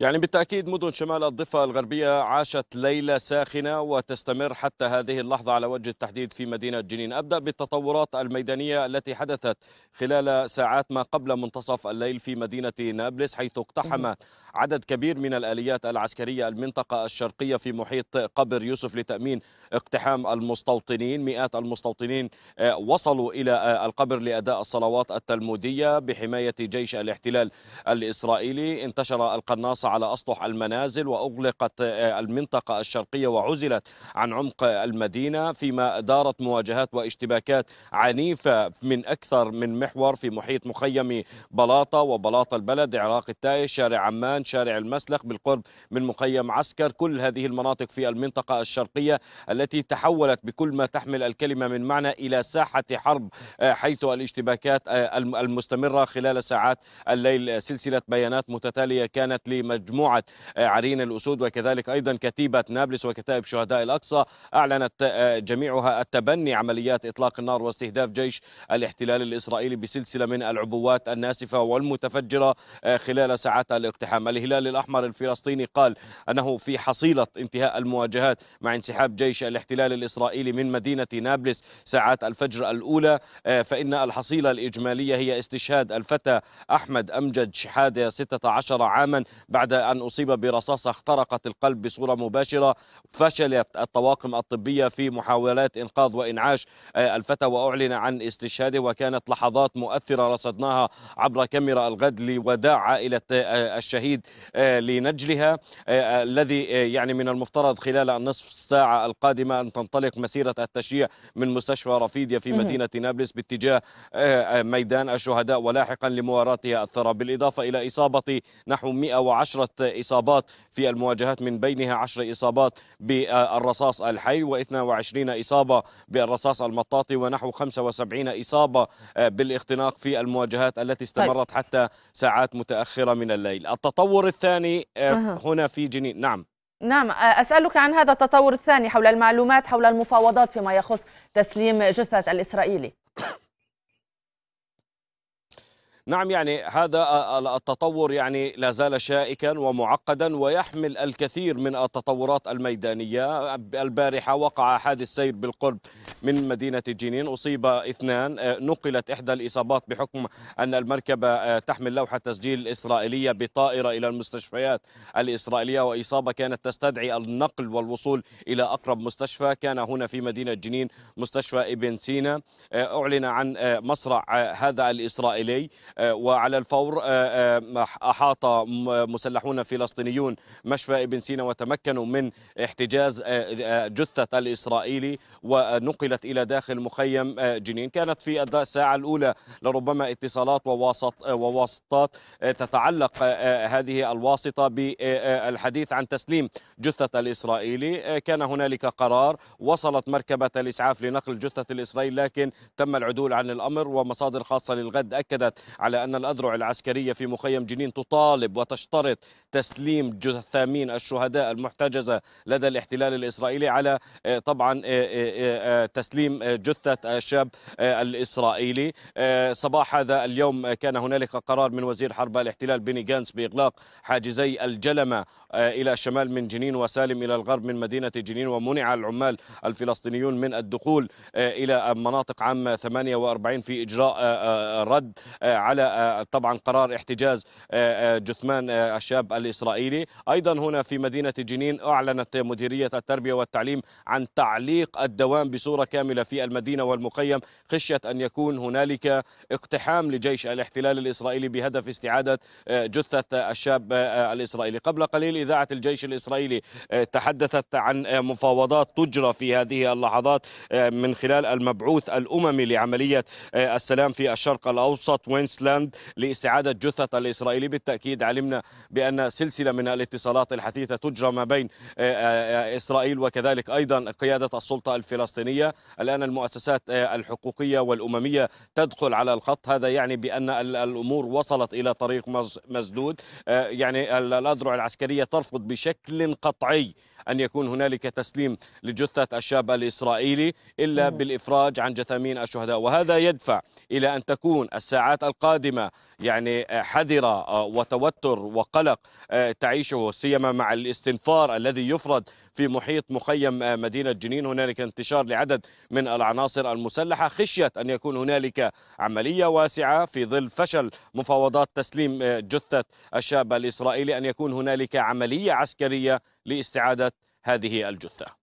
يعني بالتأكيد مدن شمال الضفة الغربية عاشت ليلة ساخنة وتستمر حتى هذه اللحظة على وجه التحديد في مدينة جنين أبدأ بالتطورات الميدانية التي حدثت خلال ساعات ما قبل منتصف الليل في مدينة نابلس حيث اقتحم عدد كبير من الآليات العسكرية المنطقة الشرقية في محيط قبر يوسف لتأمين اقتحام المستوطنين مئات المستوطنين آه، وصلوا إلى آه، القبر لأداء الصلوات التلمودية بحماية جيش الاحتلال الإسرائيلي انتشر القناص على أسطح المنازل وأغلقت آه، المنطقة الشرقية وعزلت عن عمق المدينة فيما دارت مواجهات واشتباكات عنيفة من أكثر من محور في محيط مخيم بلاطة وبلاطة البلد عراق التايش شارع عمان شارع المسلخ بالقرب من مخيم عسكر كل هذه المناطق في المنطقة الشرقية التي تحولت بكل ما تحمل الكلمة من معنى إلى ساحة حرب آه، حيث الاشتباكات آه، المستمرة خلال ساعات الليل سلسلة بيانات متتالية كانت لمجلس مجموعة عرين الأسود وكذلك أيضا كتيبة نابلس وكتائب شهداء الأقصى أعلنت جميعها التبني عمليات إطلاق النار واستهداف جيش الاحتلال الإسرائيلي بسلسلة من العبوات الناسفة والمتفجرة خلال ساعات الاقتحام الهلال الأحمر الفلسطيني قال أنه في حصيلة انتهاء المواجهات مع انسحاب جيش الاحتلال الإسرائيلي من مدينة نابلس ساعات الفجر الأولى فإن الحصيلة الإجمالية هي استشهاد الفتى أحمد أمجد شحادة 16 عاما بعد بعد أن أصيب برصاصة اخترقت القلب بصورة مباشرة فشلت الطواقم الطبية في محاولات إنقاذ وإنعاش آه، الفتى وأعلن عن استشهاده وكانت لحظات مؤثرة رصدناها عبر كاميرا الغد لوداع عائلة آه، الشهيد آه، لنجلها الذي يعني من المفترض خلال النصف ساعة القادمة أن تنطلق مسيرة التشييع من مستشفى رفيديا في مدينة نابلس باتجاه ميدان الشهداء ولاحقا لمواراتها الثرى بالإضافة إلى إصابة نحو 110 عشرة إصابات في المواجهات من بينها عشر إصابات بالرصاص الحي و22 إصابة بالرصاص المطاطي ونحو 75 إصابة بالاختناق في المواجهات التي طيب. استمرت حتى ساعات متأخرة من الليل التطور الثاني آه، هنا في جنين نعم نعم آه، أسألك عن هذا التطور الثاني حول المعلومات حول المفاوضات فيما يخص تسليم جثة الإسرائيلي نعم يعني هذا التطور يعني لا زال شائكا ومعقدا ويحمل الكثير من التطورات الميدانية البارحة وقع حادث سير بالقرب من مدينة جنين أصيب اثنان آه، نقلت إحدى الإصابات بحكم أن المركبة آه، تحمل لوحة تسجيل إسرائيلية بطائرة إلى المستشفيات الإسرائيلية وإصابة كانت تستدعي النقل والوصول إلى أقرب مستشفى كان هنا في مدينة جنين مستشفى ابن سينا آه، أعلن عن مصرع هذا الإسرائيلي وعلى الفور آه، آه، أحاط مسلحون فلسطينيون مشفى ابن سينا وتمكنوا من احتجاز آه، جثة الإسرائيلي ونقلت إلى داخل مخيم جنين كانت في الساعة الأولى لربما اتصالات وواسط وواسطات تتعلق هذه الواسطة بالحديث عن تسليم جثة الإسرائيلي كان هنالك قرار وصلت مركبة الإسعاف لنقل جثة الإسرائيل لكن تم العدول عن الأمر ومصادر خاصة للغد أكدت على أن الأذرع العسكرية في مخيم جنين تطالب وتشترط تسليم جثامين الشهداء المحتجزة لدى الاحتلال الإسرائيلي على آه، طبعا آه، آه، تسليم جثة الشاب الإسرائيلي صباح هذا اليوم كان هنالك قرار من وزير حرب الاحتلال بيني جانس بإغلاق حاجزي الجلمة إلى الشمال من جنين وسالم إلى الغرب من مدينة جنين ومنع العمال الفلسطينيون من الدخول إلى مناطق عام 48 في إجراء رد على آه، طبعا قرار احتجاز آه، آه، جثمان الشاب الإسرائيلي أيضا هنا في مدينة جنين أعلنت مديرية التربية والتعليم عن تعليق الدوام بصورة كاملة في المدينة والمخيم خشية أن يكون هنالك اقتحام لجيش الاحتلال الإسرائيلي بهدف استعادة جثة الشاب الإسرائيلي قبل قليل إذاعة الجيش الإسرائيلي تحدثت عن مفاوضات تجرى في هذه اللحظات من خلال المبعوث الأممي لعملية السلام في الشرق الأوسط وينسل بورتلاند لاستعادة جثة الإسرائيلي بالتأكيد علمنا بأن سلسلة من الاتصالات الحثيثه تجرى ما بين آه، آه، آه، إسرائيل وكذلك أيضا قيادة السلطة الفلسطينية الآن المؤسسات الحقوقية والأممية تدخل على الخط هذا يعني بأن الأمور وصلت إلى طريق مسدود يعني الأذرع العسكرية ترفض بشكل قطعي أن يكون هنالك تسليم لجثة الشاب الإسرائيلي إلا نعم. بالإفراج عن جثامين الشهداء وهذا يدفع إلى أن تكون الساعات القادمة يعني آه، حذرة آه، وتوتر وقلق آه، تعيشه سيما مع الاستنفار الذي يفرض في محيط مخيم آه، مدينة جنين هنالك انتشار لعدد من العناصر المسلحة خشية أن يكون هنالك عملية واسعة في ظل فشل مفاوضات تسليم آه، جثة الشاب الإسرائيلي أن يكون هنالك عملية عسكرية لاستعادة هذه الجثة